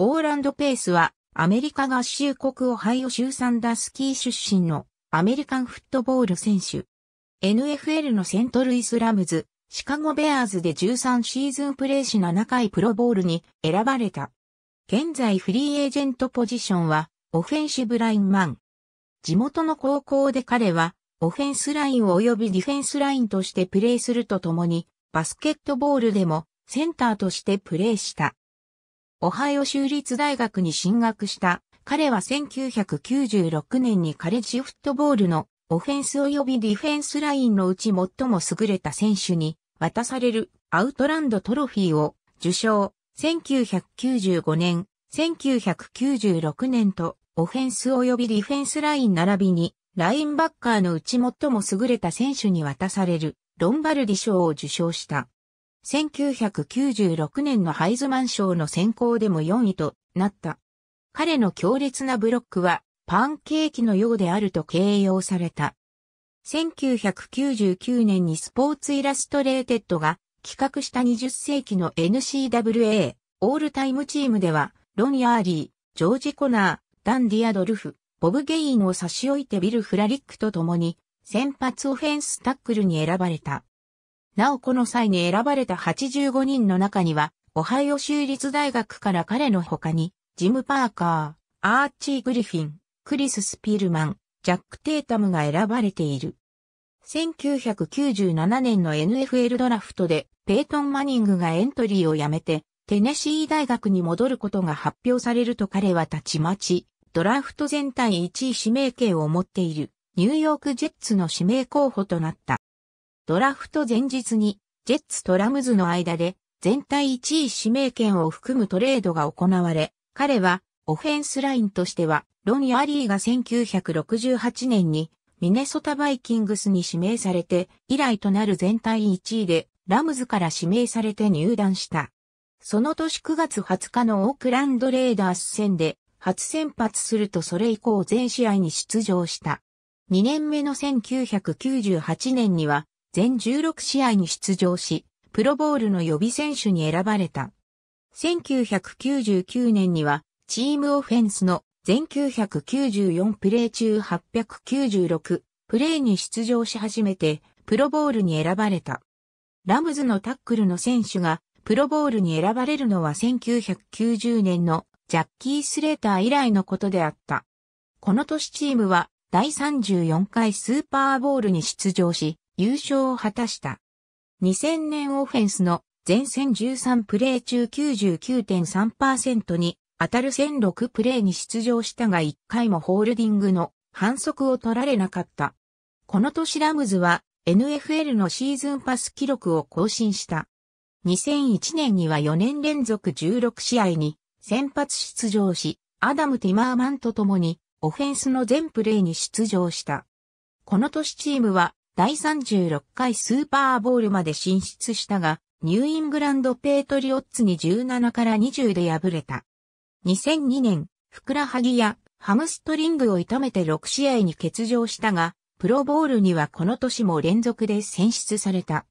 オーランド・ペースは、アメリカ合衆国オハイオ州サンダースキー出身のアメリカンフットボール選手。NFL のセントルイス・ラムズ、シカゴ・ベアーズで13シーズンプレーし7回プロボールに選ばれた。現在フリーエージェントポジションは、オフェンシブラインマン。地元の高校で彼は、オフェンスライン及びディフェンスラインとしてプレーするとともに、バスケットボールでもセンターとしてプレーした。オハイオ州立大学に進学した。彼は1996年にカレッジフットボールのオフェンス及びディフェンスラインのうち最も優れた選手に渡されるアウトランドトロフィーを受賞。1995年、1996年とオフェンス及びディフェンスライン並びにラインバッカーのうち最も優れた選手に渡されるロンバルディ賞を受賞した。1996年のハイズマン賞の選考でも4位となった。彼の強烈なブロックはパンケーキのようであると形容された。1999年にスポーツイラストレーテッドが企画した20世紀の NCWA オールタイムチームではロン・ヤーリー、ジョージ・コナー、ダン・ディアドルフ、ボブ・ゲインを差し置いてビル・フラリックと共に先発オフェンスタックルに選ばれた。なおこの際に選ばれた85人の中には、オハイオ州立大学から彼の他に、ジム・パーカー、アーチー・グリフィン、クリス・スピルマン、ジャック・テータムが選ばれている。1997年の NFL ドラフトでペイトン・マニングがエントリーをやめてテネシー大学に戻ることが発表されると彼はたちまちドラフト全体1位指名権を持っているニューヨークジェッツの指名候補となった。ドラフト前日に、ジェッツとラムズの間で、全体1位指名権を含むトレードが行われ、彼は、オフェンスラインとしては、ロニアリーが1968年に、ミネソタバイキングスに指名されて、以来となる全体1位で、ラムズから指名されて入団した。その年9月20日のオークランドレーダース戦で、初先発するとそれ以降全試合に出場した。2年目の1998年には、全16試合に出場し、プロボールの予備選手に選ばれた。1999年には、チームオフェンスの全994プレー中896プレーに出場し始めて、プロボールに選ばれた。ラムズのタックルの選手が、プロボールに選ばれるのは1990年のジャッキー・スレーター以来のことであった。この年チームは第34回スーパーボールに出場し、優勝を果たした。2000年オフェンスの前線13プレー中99.3%に当たる1006プレーに出場したが1回もホールディングの反則を取られなかった。この年ラムズは NFL のシーズンパス記録を更新した。2001年には4年連続16試合に先発出場し、アダム・ティマーマンと共にオフェンスの全プレーに出場した。この年チームは第36回スーパーボールまで進出したが、ニューイングランドペートリオッツに17から20で敗れた。2002年、ふくらはぎやハムストリングを痛めて6試合に欠場したが、プロボールにはこの年も連続で選出された。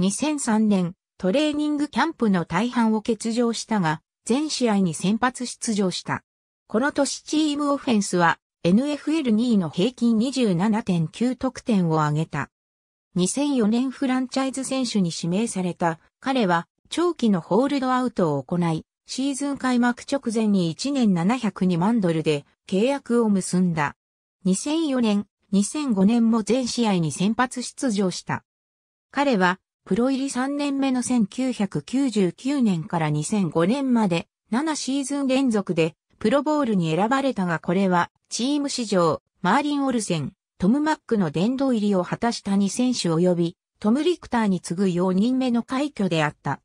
2003年、トレーニングキャンプの大半を欠場したが、全試合に先発出場した。この年チームオフェンスは NFL2 位の平均27.9得点を挙げた。2004年フランチャイズ選手に指名された彼は長期のホールドアウトを行い、シーズン開幕直前に1年702万ドルで契約を結んだ。2004年、2005年も全試合に先発出場した。彼はプロ入り3年目の1999年から2005年まで7シーズン連続でプロボールに選ばれたがこれはチーム史上マーリン・オルセン、トム・マックの殿堂入りを果たした2選手及びトム・リクターに次ぐ4人目の快挙であった。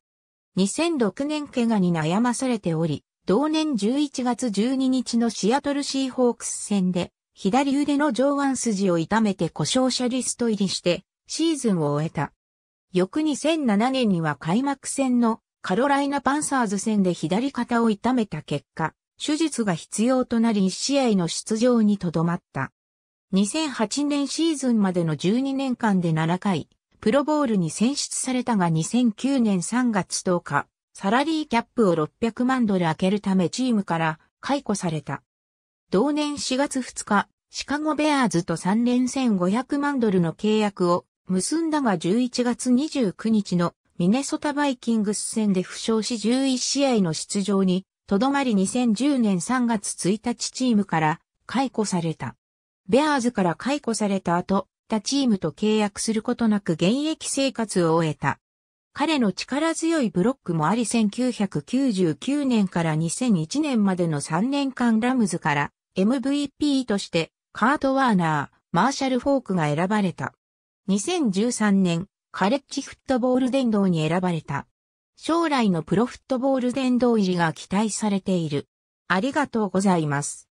2006年怪我に悩まされており、同年11月12日のシアトルシーホークス戦で、左腕の上腕筋を痛めて故障者リスト入りして、シーズンを終えた。翌2007年には開幕戦のカロライナパンサーズ戦で左肩を痛めた結果、手術が必要となり1試合の出場にとどまった。2008年シーズンまでの12年間で7回、プロボールに選出されたが2009年3月10日、サラリーキャップを600万ドル開けるためチームから解雇された。同年4月2日、シカゴベアーズと3連戦500万ドルの契約を結んだが11月29日のミネソタバイキングス戦で負傷し11試合の出場にとどまり2010年3月1日チームから解雇された。ベアーズから解雇された後、他チームと契約することなく現役生活を終えた。彼の力強いブロックもあり1999年から2001年までの3年間ラムズから MVP としてカート・ワーナー、マーシャル・フォークが選ばれた。2013年、カレッジフットボール殿堂に選ばれた。将来のプロフットボール殿堂入りが期待されている。ありがとうございます。